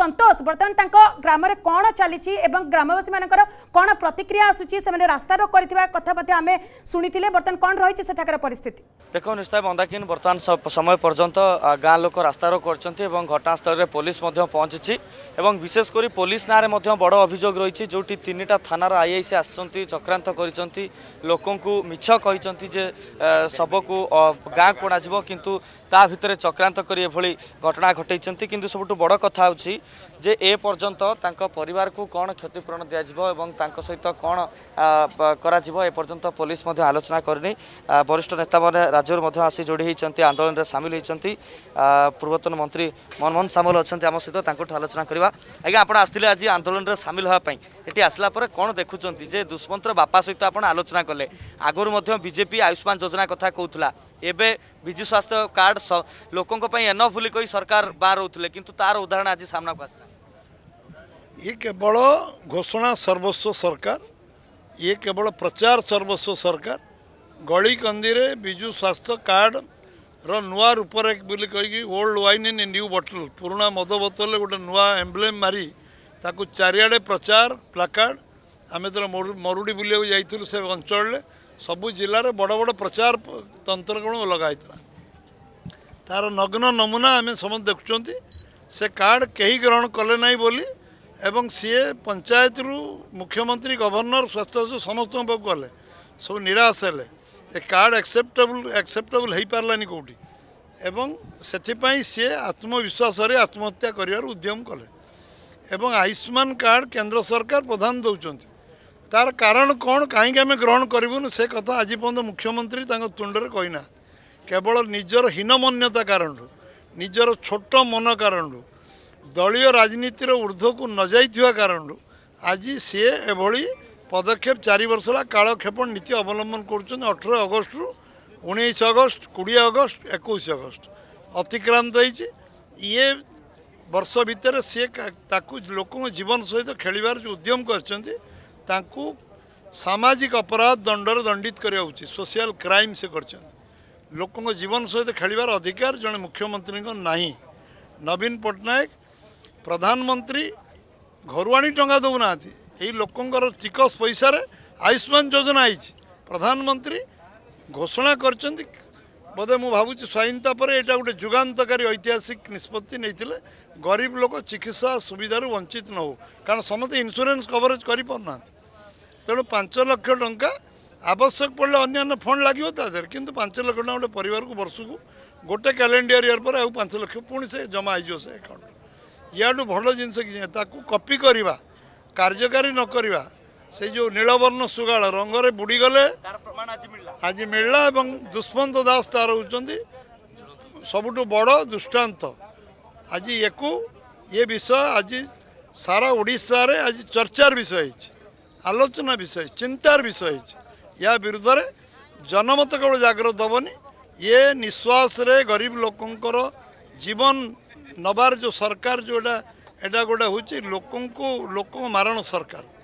ସନ୍ତୋଷ ବର୍ତ୍ତମାନ ତାଙ୍କ ଗ୍ରାମରେ କ'ଣ ଚାଲିଛି ଏବଂ ଗ୍ରାମବାସୀମାନଙ୍କର କ'ଣ ପ୍ରତିକ୍ରିୟା ଆସୁଛି ସେମାନେ ରାସ୍ତା ରୋକ କରିଥିବା କଥା ମଧ୍ୟ ଆମେ ଶୁଣିଥିଲେ ବର୍ତ୍ତମାନ କ'ଣ ରହିଛି ସେଠାକାର ପରିସ୍ଥିତି ଦେଖ ନିଶ୍ଚୟ ମନ୍ଦାକିନ ବର୍ତ୍ତମାନ ସମୟ ପର୍ଯ୍ୟନ୍ତ ଗାଁ ଲୋକ ରାସ୍ତା ରୋକ କରିଛନ୍ତି ଏବଂ ଘଟଣାସ୍ଥଳରେ ପୋଲିସ ମଧ୍ୟ ପହଞ୍ଚିଛି ଏବଂ ବିଶେଷ କରି ପୋଲିସ ନାଁରେ ମଧ୍ୟ ବଡ଼ ଅଭିଯୋଗ ରହିଛି ଯେଉଁଠି ତିନିଟା ଥାନାର ଆଇ ଆଇ ସି ଆସିଛନ୍ତି ଚକ୍ରାନ୍ତ କରିଛନ୍ତି ଲୋକଙ୍କୁ ମିଛ କହିଛନ୍ତି ଯେ ଶବକୁ ଗାଁକୁ ଅଣାଯିବ କିନ୍ତୁ ତା ଭିତରେ ଚକ୍ରାନ୍ତ କରି ଏଭଳି ଘଟଣା ଘଟେଇଛନ୍ତି କିନ୍ତୁ ସବୁଠୁ ବଡ଼ କଥା ହେଉଛି যে এ পর্যন্ত তাঙ্ক পরিবারকু কোণ ক্ষতিপূরণ দিয়াযিব এবং তাঙ্ক সহিত কোণ করাযিব এ পর্যন্ত পুলিশ মধ্য আলোচনা করেনি বরিষ্ঠ নেতামানে রাজ্যর মধ্য আসি যোড়ি হয়েছেন আন্দোলনে সামিল হয়েছেন পূর্বতন মন্ত্রী মনমোহন সামল অনেক আমার সহ তাঁকু আলোচনা করা আজ্ঞা আপনার আসলে আজ আন্দোলনের সামিল হওয়া এটি আসলা পরে কোণ দেখুছেন যে দুষ্মন্তর বাপা সহ আপনার আলোচনা কলে আগর মধ্য বিজেপি আয়ুষ্মান যোজনা কথা কৌলা ଏବେ ବିଜୁ ସ୍ୱାସ୍ଥ୍ୟ କାର୍ଡ ଲୋକଙ୍କ ପାଇଁ ଏନଫ୍ ବୋଲି କହି ସରକାର ବାହାର ହଉଥିଲେ କିନ୍ତୁ ତାର ଉଦାହରଣ ଆଜି ସାମ୍ନାକୁ ଆସିଲା ଇଏ କେବଳ ଘୋଷଣା ସର୍ବସ୍ୱ ସରକାର ଇଏ କେବଳ ପ୍ରଚାର ସର୍ବସ୍ୱ ସରକାର ଗଳିକନ୍ଦିରେ ବିଜୁ ସ୍ୱାସ୍ଥ୍ୟ କାର୍ଡ଼ର ନୂଆ ରୂପରେଖ ବୋଲି କହିକି old wine in new bottle ପୁରୁଣା ମଦ ବୋତଲରେ ଗୋଟେ ନୂଆ ଏମ୍ବ୍ଲେମ୍ ମାରି ତାକୁ ଚାରିଆଡ଼େ ପ୍ରଚାର ପ୍ଲାକାର୍ଡ଼ ଆମେ ଯେତେବେଳେ ମରୁଡ଼ି ବୁଲିବାକୁ ଯାଇଥିଲୁ ସେ ଅଞ୍ଚଳରେ ସବୁ ଜିଲ୍ଲାରେ ବଡ଼ ବଡ଼ ପ୍ରଚାର ତନ୍ତ୍ର କ'ଣ ଅଲଗା ହେଇଥିଲା ତା'ର ନଗ୍ନ ନମୁନା ଆମେ ସମସ୍ତେ ଦେଖୁଛନ୍ତି ସେ କାର୍ଡ଼ କେହି ଗ୍ରହଣ କଲେ ନାହିଁ ବୋଲି ଏବଂ ସିଏ ପଞ୍ଚାୟତରୁ ମୁଖ୍ୟମନ୍ତ୍ରୀ ଗଭର୍ଣ୍ଣର ସ୍ୱାସ୍ଥ୍ୟ ସମସ୍ତଙ୍କ ପାଖକୁ ଗଲେ ସବୁ ନିରାଶ ହେଲେ ଏ କାର୍ଡ଼ ଆକ୍ସେପ୍ଟେବୁଲ ଆକ୍ସେପ୍ଟେବୁଲ୍ ହେଇପାରିଲାନି କେଉଁଠି ଏବଂ ସେଥିପାଇଁ ସିଏ ଆତ୍ମବିଶ୍ୱାସରେ ଆତ୍ମହତ୍ୟା କରିବାର ଉଦ୍ୟମ କଲେ ଏବଂ ଆୟୁଷ୍ମାନ କାର୍ଡ଼ କେନ୍ଦ୍ର ସରକାର ପ୍ରଧାନ ଦେଉଛନ୍ତି ତାର କାରଣ କ'ଣ କାହିଁକି ଆମେ ଗ୍ରହଣ କରିବୁନି ସେ କଥା ଆଜି ପର୍ଯ୍ୟନ୍ତ ମୁଖ୍ୟମନ୍ତ୍ରୀ ତାଙ୍କ ତୁଣ୍ଡରେ କହିନା କେବଳ ନିଜର ହୀନମନ୍ୟତା କାରଣରୁ ନିଜର ଛୋଟ ମନ କାରଣରୁ ଦଳୀୟ ରାଜନୀତିର ଉର୍ଦ୍ଧ୍ୱକୁ ନ ଯାଇଥିବା କାରଣରୁ ଆଜି ସିଏ ଏଭଳି ପଦକ୍ଷେପ ଚାରି ବର୍ଷ ହେଲା କାଳକ୍ଷେପଣ ନୀତି ଅବଲମ୍ବନ କରୁଛନ୍ତି ଅଠର ଅଗଷ୍ଟରୁ ଉଣେଇଶ ଅଗଷ୍ଟ କୋଡ଼ିଏ ଅଗଷ୍ଟ ଏକୋଇଶ ଅଗଷ୍ଟ ଅତିକ୍ରାନ୍ତ ହେଇଛି ଇଏ ବର୍ଷ ଭିତରେ ସିଏ ତାକୁ ଲୋକଙ୍କ ଜୀବନ ସହିତ ଖେଳିବାର ଯେଉଁ ଉଦ୍ୟମ କରିଛନ୍ତି ତାଙ୍କୁ ସାମାଜିକ ଅପରାଧ ଦଣ୍ଡରେ ଦଣ୍ଡିତ କରିବା ଉଚିତ ସୋସିଆଲ କ୍ରାଇମ୍ ସେ କରିଛନ୍ତି ଲୋକଙ୍କ ଜୀବନ ସହିତ ଖେଳିବାର ଅଧିକାର ଜଣେ ମୁଖ୍ୟମନ୍ତ୍ରୀଙ୍କ ନାହିଁ ନବୀନ ପଟ୍ଟନାୟକ ପ୍ରଧାନମନ୍ତ୍ରୀ ଘରୁଆଣୀ ଟଙ୍କା ଦେଉନାହାନ୍ତି ଏଇ ଲୋକଙ୍କର ଟିକସ ପଇସାରେ ଆୟୁଷ୍ମାନ ଯୋଜନା ହେଇଛି ପ୍ରଧାନମନ୍ତ୍ରୀ ଘୋଷଣା କରିଛନ୍ତି ବୋଧେ ମୁଁ ଭାବୁଛି ସ୍ୱାଧୀନତା ପରେ ଏଇଟା ଗୋଟେ ଯୁଗାନ୍ତକାରୀ ଐତିହାସିକ ନିଷ୍ପତ୍ତି ନେଇଥିଲେ ଗରିବ ଲୋକ ଚିକିତ୍ସା ସୁବିଧାରୁ ବଞ୍ଚିତ ନ ହେଉ କାରଣ ସମସ୍ତେ ଇନ୍ସୁରାନ୍ସ କଭରେଜ କରିପାରୁନାହାନ୍ତି ତେଣୁ ପାଞ୍ଚ ଲକ୍ଷ ଟଙ୍କା ଆବଶ୍ୟକ ପଡ଼ିଲେ ଅନ୍ୟାନ୍ୟ ଫଣ୍ଡ ଲାଗିବ ତା ଦେହରେ କିନ୍ତୁ ପାଞ୍ଚ ଲକ୍ଷ ଟଙ୍କା ଗୋଟେ ପରିବାରକୁ ବର୍ଷକୁ ଗୋଟେ କ୍ୟାଲେଣ୍ଡିଅର ଇୟର ପରେ ଆଉ ପାଞ୍ଚ ଲକ୍ଷ ପୁଣି ସେ ଜମା ହେଇଯିବ ସେ ଆକାଉଣ୍ଟ ଇଆଡ଼ୁ ଭଲ ଜିନିଷ କିଛି ତାକୁ କପି କରିବା କାର୍ଯ୍ୟକାରୀ ନ କରିବା ସେ ଯେଉଁ ନୀଳବର୍ଣ୍ଣ ସୁଗାଳ ରଙ୍ଗରେ ବୁଡ଼ିଗଲେ ଆଜି ମିଳିଲା ଏବଂ ଦୁଷ୍ମନ୍ତ ଦାସ ତାର ହେଉଛନ୍ତି ସବୁଠୁ ବଡ଼ ଦୃଷ୍ଟାନ୍ତ ଆଜି ୟାକୁ ଇଏ ବିଷୟ ଆଜି ସାରା ଓଡ଼ିଶାରେ ଆଜି ଚର୍ଚ୍ଚାର ବିଷୟ ହେଇଛି ଆଲୋଚନା ବିଷୟ ଚିନ୍ତାର ବିଷୟ ହେଇଛି ଏହା ବିରୁଦ୍ଧରେ ଜନମତ କେବଳ ଜାଗ୍ରତ ଦେବନି ଇଏ ନିଶ୍ୱାସରେ ଗରିବ ଲୋକଙ୍କର ଜୀବନ ନେବାର ଯେଉଁ ସରକାର ଯେଉଁଟା ଏଇଟା ଗୋଟେ ହେଉଛି ଲୋକଙ୍କୁ ଲୋକଙ୍କୁ ମାରଣ ସରକାର